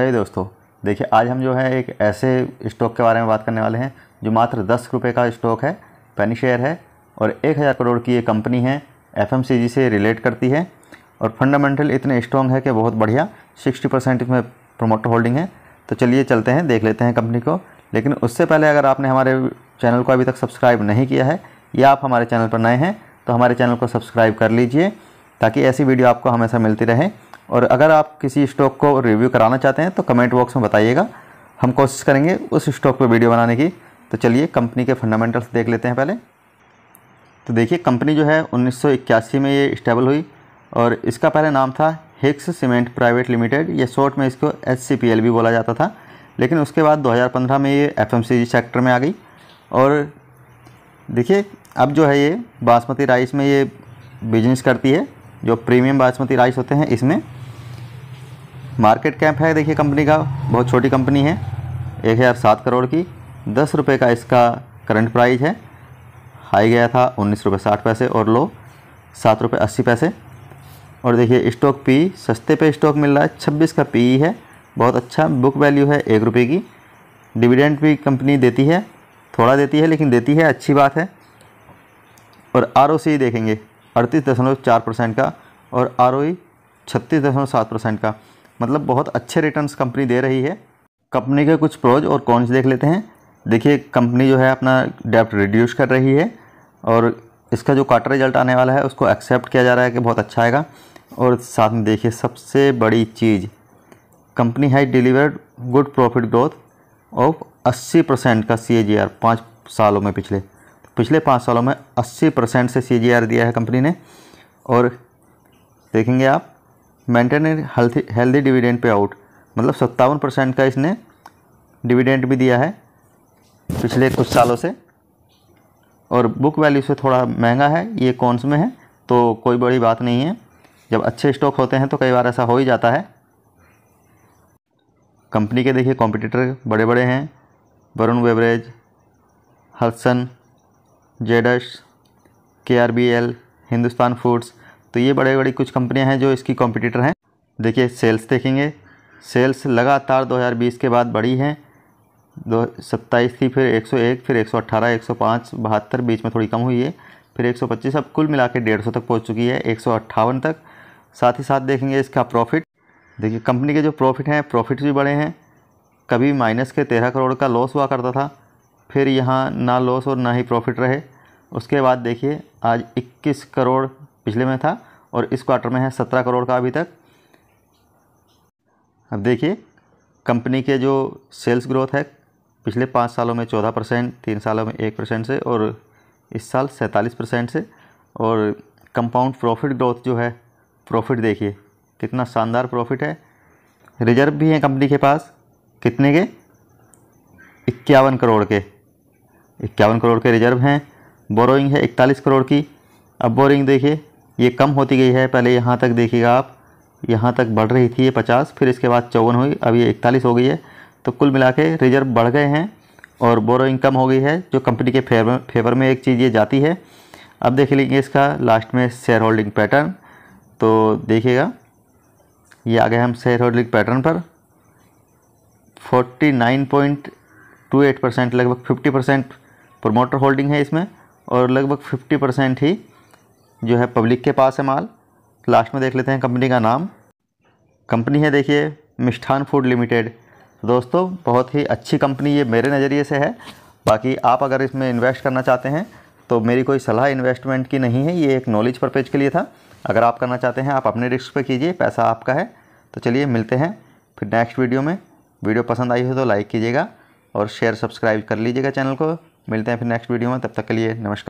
है दोस्तों देखिए आज हम जो है एक ऐसे स्टॉक के बारे में बात करने वाले हैं जो मात्र दस रुपये का स्टॉक है पेनी शेयर है और एक हज़ार करोड़ की ये कंपनी है एफ से रिलेट करती है और फंडामेंटल इतने स्ट्रॉन्ग है कि बहुत बढ़िया सिक्सटी परसेंट इसमें प्रोमोटर होल्डिंग है तो चलिए चलते हैं देख लेते हैं कंपनी को लेकिन उससे पहले अगर आपने हमारे चैनल को अभी तक सब्सक्राइब नहीं किया है या आप हमारे चैनल पर नए हैं तो हमारे चैनल को सब्सक्राइब कर लीजिए ताकि ऐसी वीडियो आपको हमेशा मिलती रहे और अगर आप किसी स्टॉक को रिव्यू कराना चाहते हैं तो कमेंट बॉक्स में बताइएगा हम कोशिश करेंगे उस स्टॉक पर वीडियो बनाने की तो चलिए कंपनी के फंडामेंटल्स देख लेते हैं पहले तो देखिए कंपनी जो है उन्नीस में ये स्टेबल हुई और इसका पहले नाम था हिक्स सीमेंट प्राइवेट लिमिटेड या शॉर्ट में इसको एच भी बोला जाता था लेकिन उसके बाद 2015 में ये एफ सेक्टर में आ गई और देखिए अब जो है ये बासमती राइस में ये बिजनेस करती है जो प्रीमियम बासमती राइस होते हैं इसमें मार्केट कैप है देखिए कंपनी का बहुत छोटी कंपनी है एक हज़ार सात करोड़ की दस रुपये का इसका करंट प्राइस है हाई गया था उन्नीस रुपये साठ पैसे और लो सात रुपये अस्सी पैसे और देखिए स्टॉक पी सस्ते पे स्टॉक मिल रहा है छब्बीस का पी है बहुत अच्छा बुक वैल्यू है एक रुपये की डिविडेंड भी कंपनी देती है थोड़ा देती है लेकिन देती है अच्छी बात है और आर देखेंगे अड़तीस दशमलव चार परसेंट का और आर ओ e छत्तीस दशमलव सात परसेंट का मतलब बहुत अच्छे रिटर्न्स कंपनी दे रही है कंपनी के कुछ प्रोज और कॉन्स देख लेते हैं देखिए कंपनी जो है अपना डेप्ट रिड्यूस कर रही है और इसका जो क्वार्टर रिजल्ट आने वाला है उसको एक्सेप्ट किया जा रहा है कि बहुत अच्छा आएगा और साथ में देखिए सबसे बड़ी चीज़ कंपनी है delivered good profit growth of 80 percent का सी ए जी आर पाँच सालों में पिछले पिछले पाँच सालों में 80 परसेंट से सी जी आर दिया है कंपनी ने और देखेंगे आप maintain healthy healthy dividend pay out मतलब सत्तावन परसेंट का इसने डिविडेंड भी दिया है पिछले कुछ सालों से और बुक वैल्यू से थोड़ा महंगा है ये कौनस में है तो कोई बड़ी बात नहीं है जब अच्छे स्टॉक होते हैं तो कई बार ऐसा हो ही जाता है कंपनी के देखिए कॉम्पिटिटर बड़े बड़े हैं वरुण बेवरेज हल्सन जेडस के R B L Hindustan foods तो ये बड़े बड़ी कुछ कंपनियां हैं जो इसकी कॉम्पिटिटर हैं देखिए सेल्स देखेंगे सेल्स लगातार 2020 के बाद बढ़ी हैं दो सत्ताईस थी फिर 101 फिर 118 105 बहत्तर बीच में थोड़ी कम हुई है फिर 125 अब कुल मिला के डेढ़ तक पहुँच चुकी है एक तक साथ ही साथ देखेंगे इसका प्रॉफिट देखिए कंपनी के जो प्रॉफिट हैं प्रॉफिट भी बढ़े हैं कभी माइनस के तेरह करोड़ का लॉस हुआ करता था फिर यहाँ ना लॉस और ना ही प्रॉफिट रहे उसके बाद देखिए आज 21 करोड़ पिछले में था और इस क्वार्टर में है सत्रह करोड़ का अभी तक अब देखिए कंपनी के जो सेल्स ग्रोथ है पिछले पाँच सालों में चौदह परसेंट तीन सालों में एक परसेंट से और इस साल सैंतालीस परसेंट से और कंपाउंड प्रॉफिट ग्रोथ जो है प्रॉफिट देखिए कितना शानदार प्रॉफिट है रिजर्व भी हैं कंपनी के पास कितने के इक्यावन करोड़ के इक्यावन करोड़ के रिजर्व हैं बोरोइंग है इकतालीस करोड़ की अब बोरिंग देखिए ये कम होती गई है पहले यहाँ तक देखिएगा आप यहाँ तक बढ़ रही थी ये पचास फिर इसके बाद चौवन हुई अब ये इकतालीस हो गई है तो कुल मिला के रिजर्व बढ़ गए हैं और बोरोइंग कम हो गई है जो कंपनी के फेवर फेवर में एक चीज़ ये जाती है अब देख लेंगे इसका लास्ट में शेयर होल्डिंग पैटर्न तो देखिएगा ये आ गए हम शेयर होल्डिंग पैटर्न पर 49.28 परसेंट लगभग 50 परसेंट प्रमोटर होल्डिंग है इसमें और लगभग 50 परसेंट ही जो है पब्लिक के पास है माल लास्ट में देख लेते हैं कंपनी का नाम कंपनी है देखिए मिष्ठान फूड लिमिटेड दोस्तों बहुत ही अच्छी कंपनी ये मेरे नज़रिए से है बाकी आप अगर इसमें इन्वेस्ट करना चाहते हैं तो मेरी कोई सलाह इन्वेस्टमेंट की नहीं है ये एक नॉलेज परपेज के लिए था अगर आप करना चाहते हैं आप अपने रिस्क पे कीजिए पैसा आपका है तो चलिए मिलते हैं फिर नेक्स्ट वीडियो में वीडियो पसंद आई हो तो लाइक कीजिएगा और शेयर सब्सक्राइब कर लीजिएगा चैनल को मिलते हैं फिर नेक्स्ट वीडियो में तब तक के लिए नमस्कार